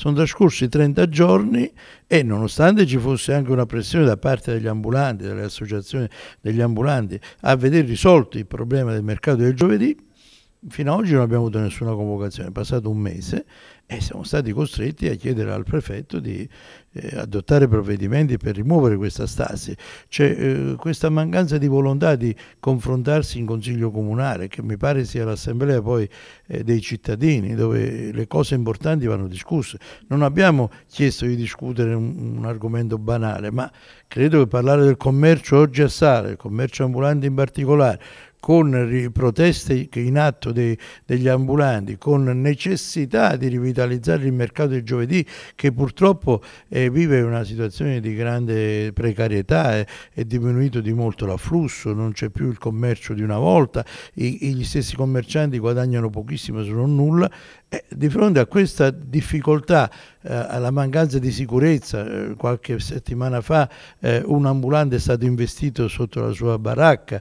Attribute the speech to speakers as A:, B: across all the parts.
A: Sono trascorsi 30 giorni e nonostante ci fosse anche una pressione da parte degli ambulanti, delle associazioni degli ambulanti, a vedere risolto il problema del mercato del giovedì, fino ad oggi non abbiamo avuto nessuna convocazione, è passato un mese e siamo stati costretti a chiedere al prefetto di eh, adottare provvedimenti per rimuovere questa stasi. C'è eh, questa mancanza di volontà di confrontarsi in consiglio comunale, che mi pare sia l'assemblea poi eh, dei cittadini, dove le cose importanti vanno discusse. Non abbiamo chiesto di discutere un, un argomento banale, ma credo che parlare del commercio oggi a Sara, il commercio ambulante in particolare, con proteste in atto dei, degli ambulanti, con necessità di rivitalizzare il mercato del giovedì che purtroppo eh, vive una situazione di grande precarietà, eh, è diminuito di molto l'afflusso, non c'è più il commercio di una volta, i, gli stessi commercianti guadagnano pochissimo se non nulla. Eh, di fronte a questa difficoltà, eh, alla mancanza di sicurezza, eh, qualche settimana fa eh, un ambulante è stato investito sotto la sua baracca,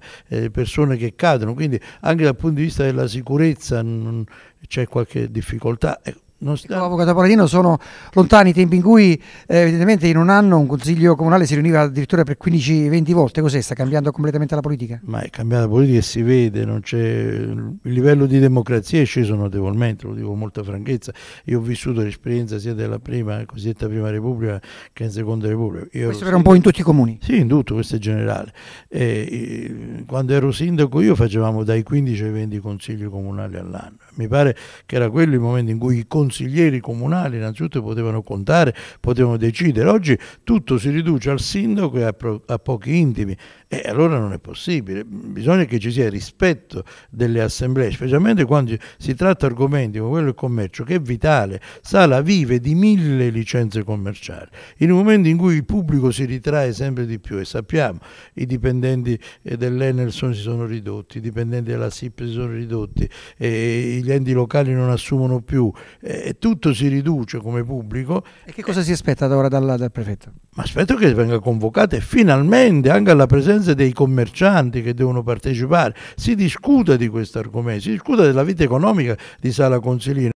A: persone che che cadono, quindi anche dal punto di vista della sicurezza c'è qualche difficoltà. Eh, non Avvocato Paladino, sono lontani i tempi in cui eh, evidentemente in un anno un consiglio comunale si riuniva addirittura per 15-20 volte, cos'è? Sta cambiando completamente la politica? Ma è cambiata la politica e si vede, il livello di democrazia è sceso notevolmente, lo dico con molta franchezza, io ho vissuto l'esperienza sia della prima, cosiddetta prima repubblica che in seconda repubblica. Io Questo era un po' in tutti i comuni? Sì, in tutto, questo è generale. Eh, quando ero sindaco io facevamo dai 15 ai 20 consigli comunali all'anno. Mi pare che era quello il momento in cui i consiglieri comunali innanzitutto potevano contare, potevano decidere. Oggi tutto si riduce al sindaco e a, pro, a pochi intimi e allora non è possibile. Bisogna che ci sia rispetto delle assemblee, specialmente quando si tratta di argomenti come quello del commercio, che è vitale. Sala vive di mille licenze commerciali. In un momento in cui il pubblico si ritrae sempre di più e sappiamo, i dipendenti eh, dell'ENE Nelson si sono ridotti, i dipendenti della SIP si sono ridotti, gli enti locali non assumono più, e tutto si riduce come pubblico. E che cosa si aspetta da ora dalla, dal prefetto? Ma aspetto che venga convocata e finalmente anche alla presenza dei commercianti che devono partecipare, si discuta di questo argomento, si discuta della vita economica di Sala Consilina.